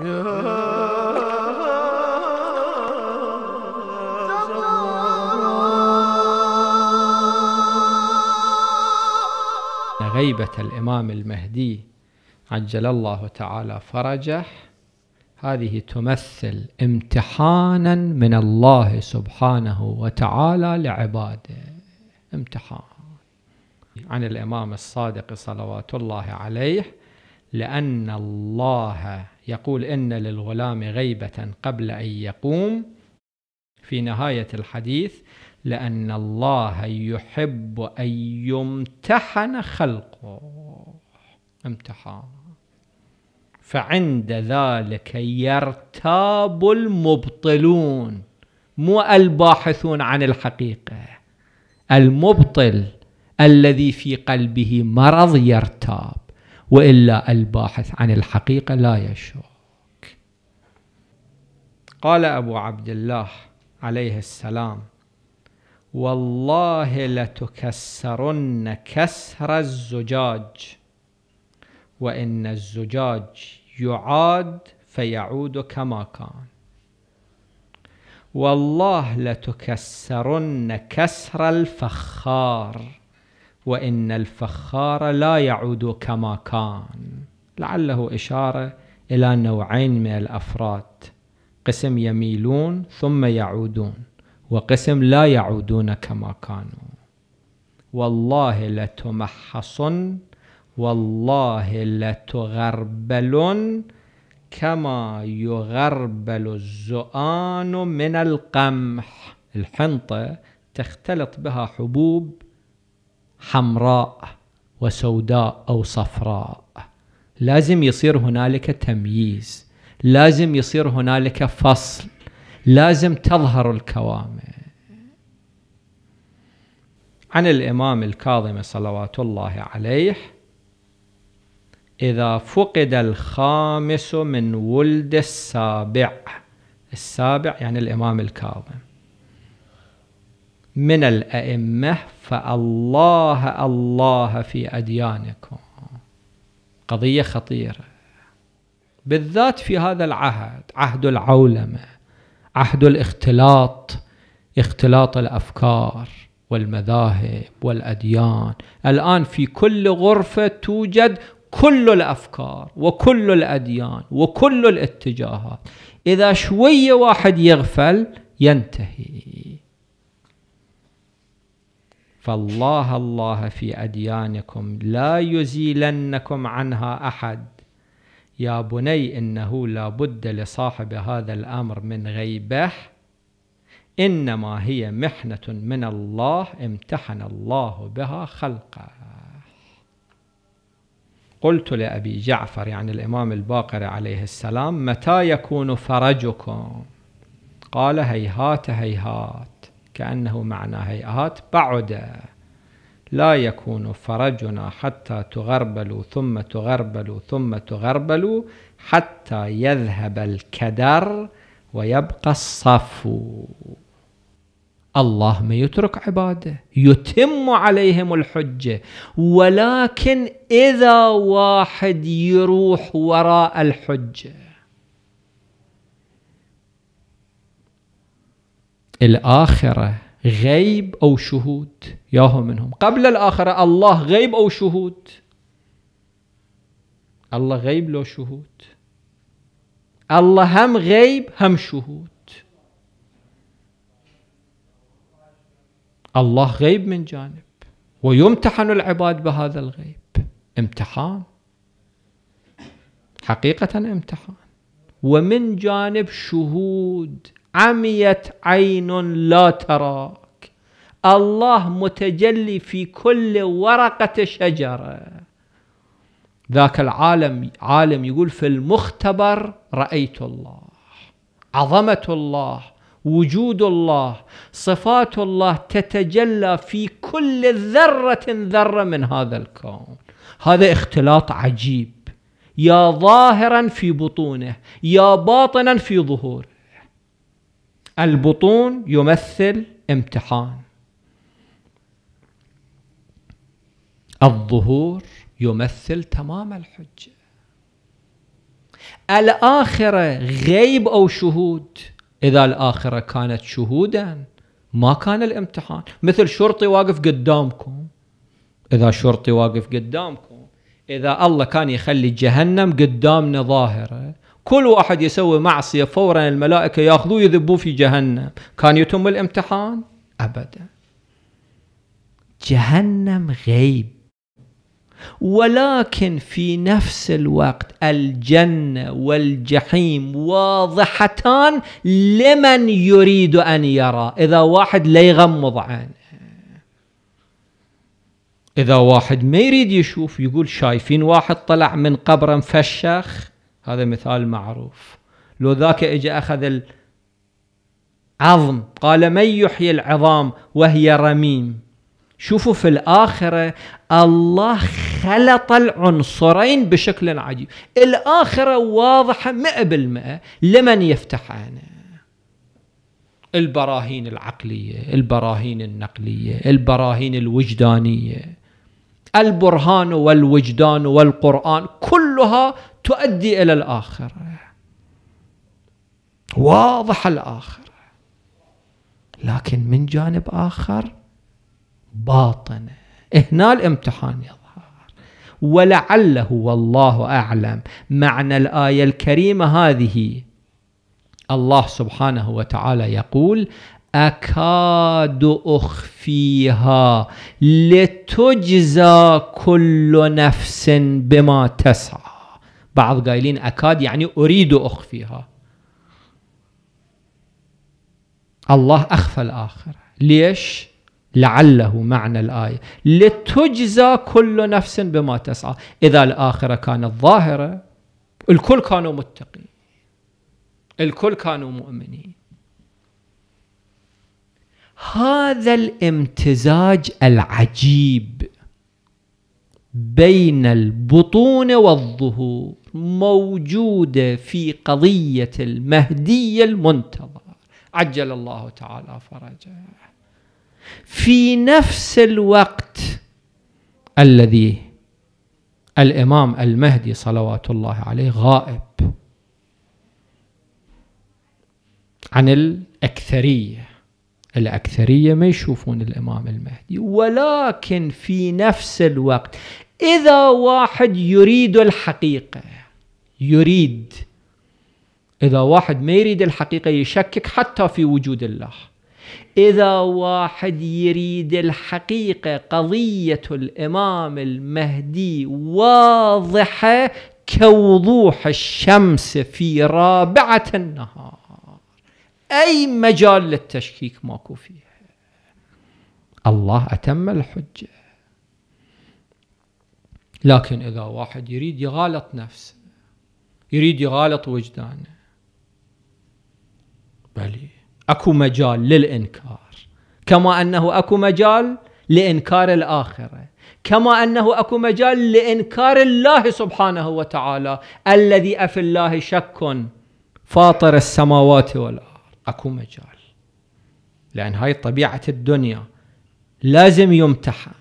غيبة الإمام المهدي عجل الله تعالى فرجه هذه تمثل امتحانا من الله سبحانه وتعالى لعباده امتحان عن الإمام الصادق صلوات الله عليه لأن الله يقول إن للغلام غيبة قبل أن يقوم في نهاية الحديث لأن الله يحب أن يمتحن خلقه امتحان فعند ذلك يرتاب المبطلون مو الباحثون عن الحقيقة المبطل الذي في قلبه مرض يرتاب وإلا الباحث عن الحقيقة لا يشك قال أبو عبد الله عليه السلام والله لتكسرن كسر الزجاج وإن الزجاج يعاد فيعود كما كان والله لتكسرن كسر الفخار وإن الفخار لا يعود كما كان لعله إشارة إلى نوعين من الأفراد قسم يميلون ثم يعودون وقسم لا يعودون كما كانوا والله لتمحصن والله لتغربلن كما يغربل الزؤان من القمح الحنطة تختلط بها حبوب حمراء وسوداء أو صفراء لازم يصير هنالك تمييز لازم يصير هنالك فصل لازم تظهر الكوامه عن الإمام الكاظم صلوات الله عليه إذا فقد الخامس من ولد السابع السابع يعني الإمام الكاظم من الأئمة فالله الله في أديانكم قضية خطيرة بالذات في هذا العهد عهد العولمة عهد الاختلاط اختلاط الأفكار والمذاهب والأديان الآن في كل غرفة توجد كل الأفكار وكل الأديان وكل الاتجاهات إذا شوية واحد يغفل ينتهي فالله الله في أديانكم لا يزيلنكم عنها أحد يا بني إنه لا بد لصاحب هذا الأمر من غيبه إنما هي محنة من الله امتحن الله بها خلقه قلت لأبي جعفر يعني الإمام الباقر عليه السلام متى يكون فرجكم قال هيهات هيهات كأنه معنى هيئات بعد لا يكون فرجنا حتى تغربلوا ثم تغربلوا ثم تغربلوا حتى يذهب الكدر ويبقى الصفو الله ما يترك عباده يتم عليهم الحجة ولكن إذا واحد يروح وراء الحجة الآخرة غيب أو شهود ياهو منهم قبل الآخرة الله غيب أو شهود الله غيب لو شهود الله هم غيب هم شهود الله غيب من جانب ويمتحن العباد بهذا الغيب امتحان حقيقة امتحان ومن جانب شهود عميت عين لا تراك الله متجلي في كل ورقة شجرة ذاك العالم عالم يقول في المختبر رأيت الله عظمة الله وجود الله صفات الله تتجلى في كل ذرة ذرة من هذا الكون هذا اختلاط عجيب يا ظاهرا في بطونه يا باطنا في ظهوره البطون يمثل امتحان الظهور يمثل تمام الحجة الآخرة غيب أو شهود إذا الآخرة كانت شهودا ما كان الامتحان مثل شرطي واقف قدامكم إذا شرطي واقف قدامكم إذا الله كان يخلي جهنم قدامنا ظاهرة كل واحد يسوي معصية فورا الملائكة ياخذوه يذبوه في جهنم كان يتم الامتحان أبدا جهنم غيب ولكن في نفس الوقت الجنة والجحيم واضحتان لمن يريد أن يرى إذا واحد لا يغمض عنه إذا واحد ما يريد يشوف يقول شايفين واحد طلع من قبره مفشخ هذا مثال معروف لو ذاك اجى اخذ العظم قال من يحيي العظام وهي رميم شوفوا في الآخرة الله خلط العنصرين بشكل عجيب الآخرة واضحة مئة بالمئة لمن يفتح عنه البراهين العقلية البراهين النقلية البراهين الوجدانية البرهان والوجدان والقرآن كلها تؤدي إلى الآخرة واضح الآخرة لكن من جانب آخر باطنة هنا الامتحان يظهر ولعله والله أعلم معنى الآية الكريمة هذه الله سبحانه وتعالى يقول اكاد اخفيها لتجزى كل نفس بما تسعى بعض قايلين اكاد يعني اريد اخفيها الله اخفى الاخره ليش لعله معنى الايه لتجزى كل نفس بما تسعى اذا الاخره كانت ظاهره الكل كانوا متقين الكل كانوا مؤمنين هذا الامتزاج العجيب بين البطون والظهور موجودة في قضية المهدي المنتظر عجل الله تعالى فرجه في نفس الوقت الذي الإمام المهدي صلوات الله عليه غائب عن الأكثرية الأكثرية ما يشوفون الإمام المهدي ولكن في نفس الوقت إذا واحد يريد الحقيقة يريد إذا واحد ما يريد الحقيقة يشكك حتى في وجود الله إذا واحد يريد الحقيقة قضية الإمام المهدي واضحة كوضوح الشمس في رابعة النهار أي مجال للتشكيك ماكو فيها الله أتم الحجة لكن إذا واحد يريد يغالط نفسه يريد يغالط وجدانه بلي أكو مجال للإنكار كما أنه أكو مجال لإنكار الآخرة كما أنه أكو مجال لإنكار الله سبحانه وتعالى الذي أفي الله شك فاطر السماوات والأرض اكو مجال لان هاي طبيعه الدنيا لازم يمتحن